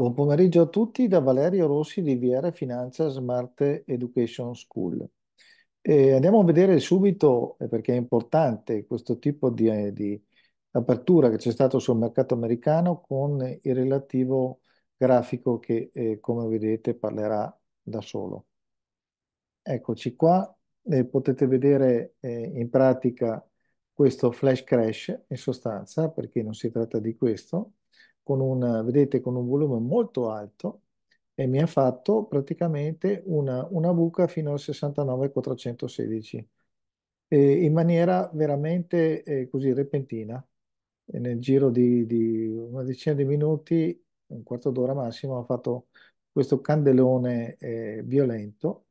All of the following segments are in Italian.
Buon pomeriggio a tutti da Valerio Rossi di VR Finanza Smart Education School. E andiamo a vedere subito, eh, perché è importante, questo tipo di, eh, di apertura che c'è stato sul mercato americano con il relativo grafico che, eh, come vedete, parlerà da solo. Eccoci qua, eh, potete vedere eh, in pratica questo flash crash in sostanza, perché non si tratta di questo, con un, vedete, con un volume molto alto e mi ha fatto praticamente una, una buca fino al 69,416 eh, in maniera veramente eh, così repentina. E nel giro di, di, una decina di minuti, un quarto d'ora massimo, ha fatto questo candelone eh, violento,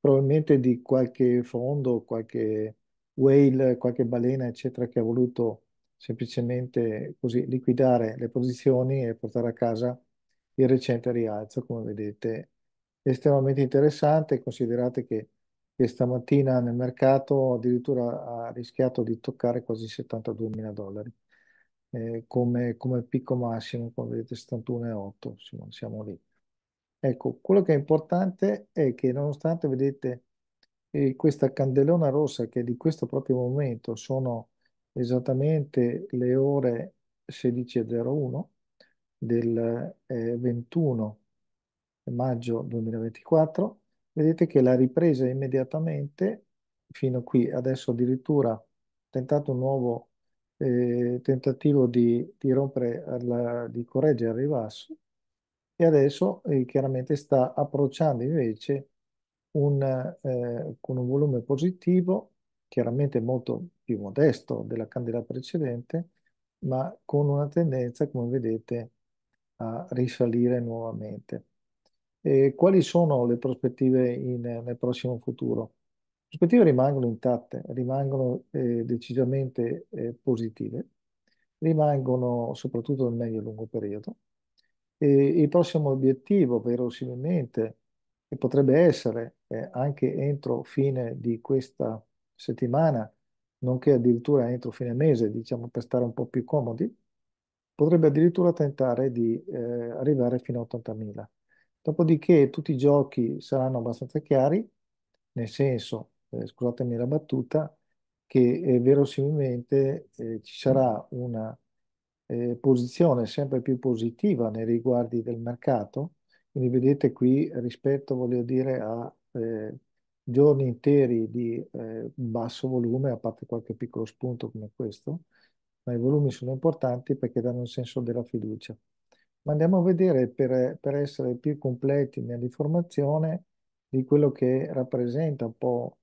probabilmente di qualche fondo, qualche whale, qualche balena, eccetera, che ha voluto semplicemente così liquidare le posizioni e portare a casa il recente rialzo, come vedete. estremamente interessante, considerate che, che stamattina nel mercato addirittura ha rischiato di toccare quasi 72 mila dollari. Eh, come, come, picco massimo, come vedete 71,8, insomma, siamo lì. Ecco, quello che è importante è che nonostante vedete eh, questa candelona rossa che di questo proprio momento sono esattamente le ore 16.01 del eh, 21 maggio 2024. Vedete che la ripresa immediatamente fino qui, adesso addirittura tentato un nuovo eh, tentativo di, di rompere, alla, di correggere il ribasso e adesso eh, chiaramente sta approcciando invece un, eh, con un volume positivo, chiaramente molto più modesto della candela precedente, ma con una tendenza, come vedete, a risalire nuovamente. E quali sono le prospettive in, nel prossimo futuro? Le prospettive rimangono intatte, rimangono eh, decisamente eh, positive, rimangono soprattutto nel medio e lungo periodo. E il prossimo obiettivo, verosimilmente, potrebbe essere eh, anche entro fine di questa settimana, nonché addirittura entro fine mese, diciamo per stare un po' più comodi, potrebbe addirittura tentare di eh, arrivare fino a 80.000. Dopodiché tutti i giochi saranno abbastanza chiari, nel senso, eh, scusatemi la battuta, che eh, verosimilmente eh, ci sarà una eh, posizione sempre più positiva nei riguardi del mercato, quindi vedete qui rispetto, voglio dire, a eh, giorni interi di eh, basso volume, a parte qualche piccolo spunto come questo, ma i volumi sono importanti perché danno il senso della fiducia. Ma andiamo a vedere per, per essere più completi nell'informazione di quello che rappresenta un po'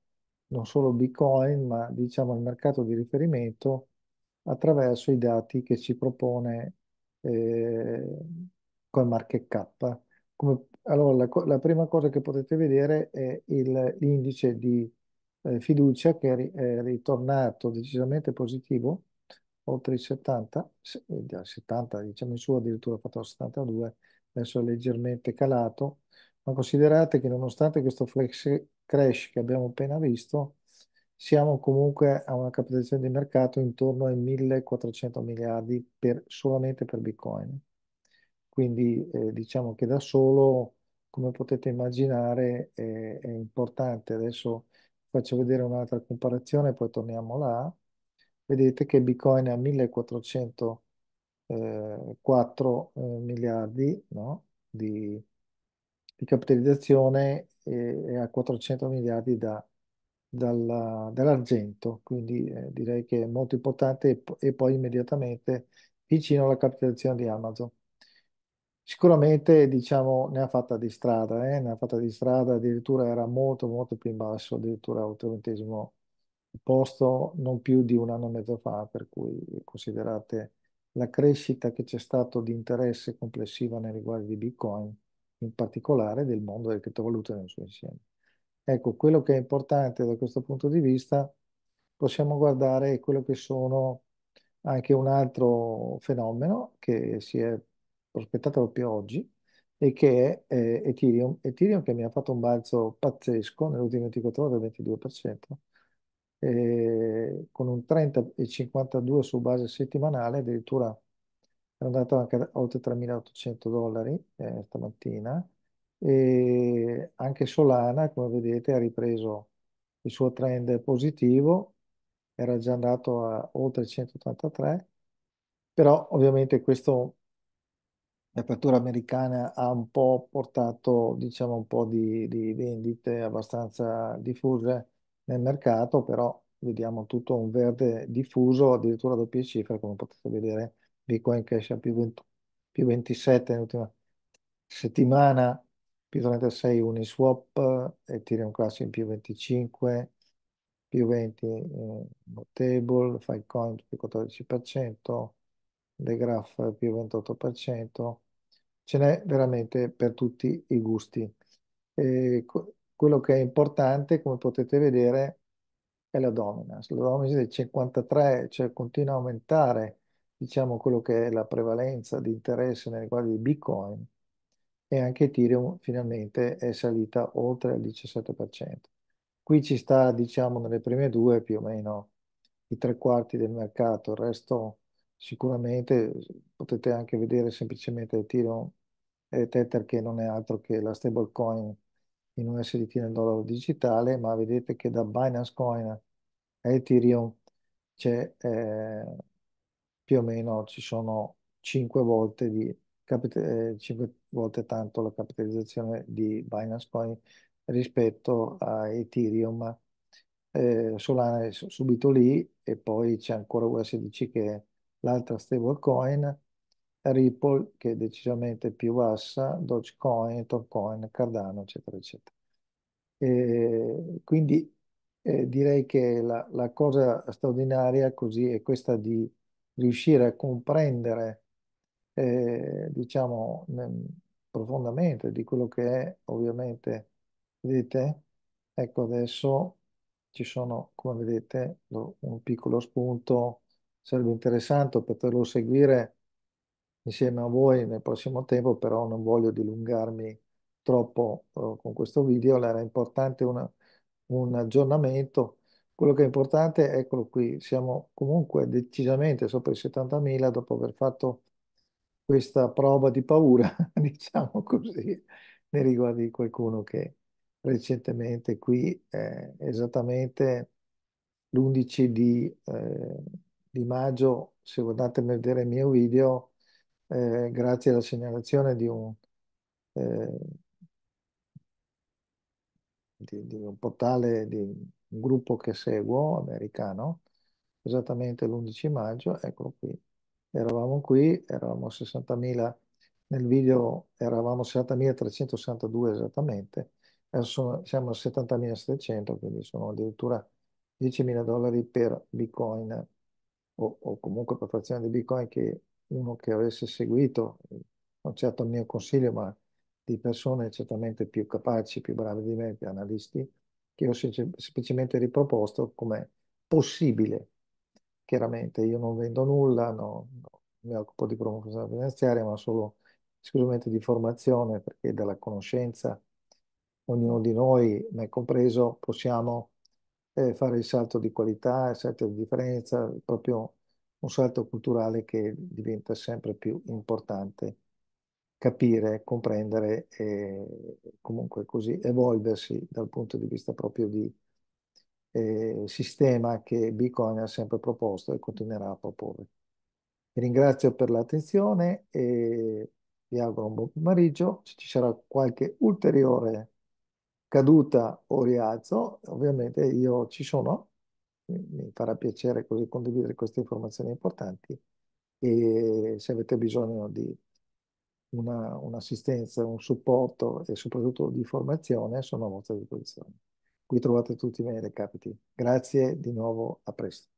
non solo Bitcoin, ma diciamo il mercato di riferimento attraverso i dati che ci propone eh, con market cap come, allora, la, la, prima cosa che potete vedere è il, l'indice di eh, fiducia che è, ri, è, ritornato decisamente positivo, oltre il 70, 70 eh, diciamo in su addirittura ha fatto 72, adesso è leggermente calato, ma considerate che nonostante questo flex crash che abbiamo appena visto, siamo comunque a una capitalizzazione di mercato intorno ai 1400 miliardi per, solamente per Bitcoin. Quindi eh, diciamo che da solo, come potete immaginare, è, è importante. Adesso faccio vedere un'altra comparazione, poi torniamo là. Vedete che Bitcoin è a 1404 eh, eh, miliardi no? di, di, capitalizzazione e, e, a 400 miliardi da, dalla, dall'argento, quindi eh, direi che è molto importante e, e poi immediatamente vicino alla capitalizzazione di Amazon. Sicuramente, diciamo, ne ha fatta di strada, eh, Ne ha fatta di strada, addirittura era molto, molto più in basso, addirittura al ottantesimo posto non più di un anno e mezzo fa, per cui considerate la crescita che c'è stato di interesse complessiva nei riguardi di Bitcoin, in particolare del mondo delle criptovalute nel suo insieme. Ecco, quello che è importante da questo punto di vista, possiamo guardare quello che sono anche un altro fenomeno che si è prospettatelo più oggi, e che è eh, Ethereum. Ethereum che mi ha fatto un balzo pazzesco nell'ultimo 24 ore del 22%, eh, con un 30,52 su base settimanale, addirittura è andato anche oltre 3.800 dollari eh, stamattina, e anche Solana, come vedete, ha ripreso il suo trend positivo, era già andato a oltre 183, però ovviamente questo l'apertura americana ha un po' portato, diciamo, un po' di, di vendite abbastanza diffuse nel mercato, però vediamo tutto un verde diffuso, addirittura doppie cifre, come potete vedere, Bitcoin Cash ha più, 20, più 27 nell'ultima settimana, più 36 Uniswap, Ethereum Classic in più 25, più 20 eh, Notable, Filecoin più 14%, The Graph più 28%, ce n'è veramente per tutti i gusti. E quello che è importante, come potete vedere, è la dominance. La dominance del 53, cioè continua a aumentare, diciamo, quello che è la prevalenza di interesse nei riguardi di Bitcoin e anche Ethereum finalmente è salita oltre il 17%. Qui ci sta, diciamo, nelle prime due più o meno i tre quarti del mercato, il resto Sicuramente potete anche vedere semplicemente Ethereum e Tether che non è altro che la stablecoin in USDT nel dollaro digitale, ma vedete che da Binance Coin a Ethereum c'è eh, più o meno ci sono 5 volte, di, eh, 5 volte tanto la capitalizzazione di Binance Coin rispetto a Ethereum. Eh, Solana è subito lì e poi c'è ancora USDC che l'altra stablecoin, Ripple che è decisamente più bassa, Dogecoin, Topcoin, Cardano, eccetera, eccetera. E quindi eh, direi che la, la, cosa straordinaria così è questa di riuscire a comprendere, eh, diciamo, profondamente di quello che è, ovviamente, vedete, ecco adesso ci sono, come vedete, un piccolo spunto sarebbe interessante poterlo seguire insieme a voi nel prossimo tempo, però non voglio dilungarmi troppo eh, con questo video, era importante una, un aggiornamento. Quello che è importante, eccolo qui, siamo comunque decisamente sopra i 70.000 dopo aver fatto questa prova di paura, diciamo così, nei riguardi di qualcuno che recentemente qui eh, esattamente l'11 di eh, di maggio, se guardate vedere il mio video, eh, grazie alla segnalazione di un, eh, di, di un portale, di un gruppo che seguo, americano, esattamente l'11 maggio, eccolo qui, eravamo qui, eravamo 60.000, nel video eravamo 60.362 esattamente, adesso siamo a 70.700, quindi sono addirittura 10.000 dollari per bitcoin o, o comunque per frazione di Bitcoin che uno che avesse seguito, non certo il mio consiglio, ma di persone certamente più capaci, più bravi di me, più analisti, che ho semplicemente riproposto come possibile. Chiaramente io non vendo nulla, no, no, mi occupo di promozione finanziaria, ma solo esclusivamente di formazione, perché dalla conoscenza ognuno di noi, me compreso, possiamo eh, fare il salto di qualità, il salto di differenza, proprio un salto culturale che diventa sempre più importante capire, comprendere e comunque così evolversi dal punto di vista proprio di eh, sistema che Bitcoin ha sempre proposto e continuerà a proporre. Vi ringrazio per l'attenzione e vi auguro un buon pomeriggio. ci sarà qualche ulteriore caduta o rialzo, ovviamente io ci sono, mi farà piacere così condividere queste informazioni importanti e se avete bisogno di una, un'assistenza, un supporto e soprattutto di formazione sono a vostra disposizione. Qui trovate tutti i miei recapiti. Grazie di nuovo, a presto.